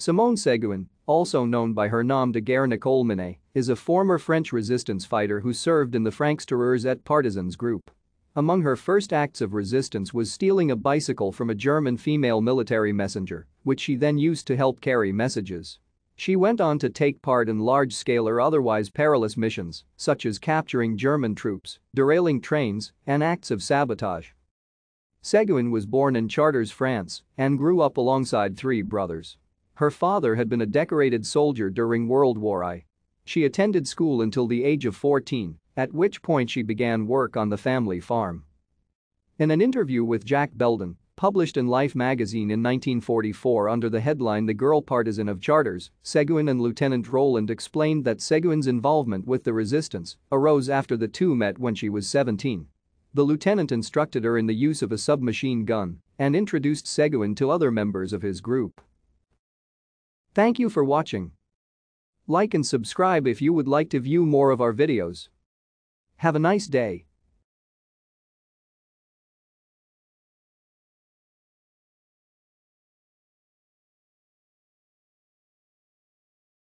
Simone Seguin, also known by her nom de guerre Nicole Minet, is a former French resistance fighter who served in the Francs Tireurs et Partisans group. Among her first acts of resistance was stealing a bicycle from a German female military messenger, which she then used to help carry messages. She went on to take part in large-scale or otherwise perilous missions, such as capturing German troops, derailing trains, and acts of sabotage. Seguin was born in Charters, France, and grew up alongside three brothers. Her father had been a decorated soldier during World War I. She attended school until the age of 14, at which point she began work on the family farm. In an interview with Jack Belden, published in Life magazine in 1944 under the headline The Girl Partisan of Charters, Seguin and Lieutenant Roland explained that Seguin's involvement with the resistance arose after the two met when she was 17. The lieutenant instructed her in the use of a submachine gun and introduced Seguin to other members of his group. Thank you for watching. Like and subscribe if you would like to view more of our videos. Have a nice day.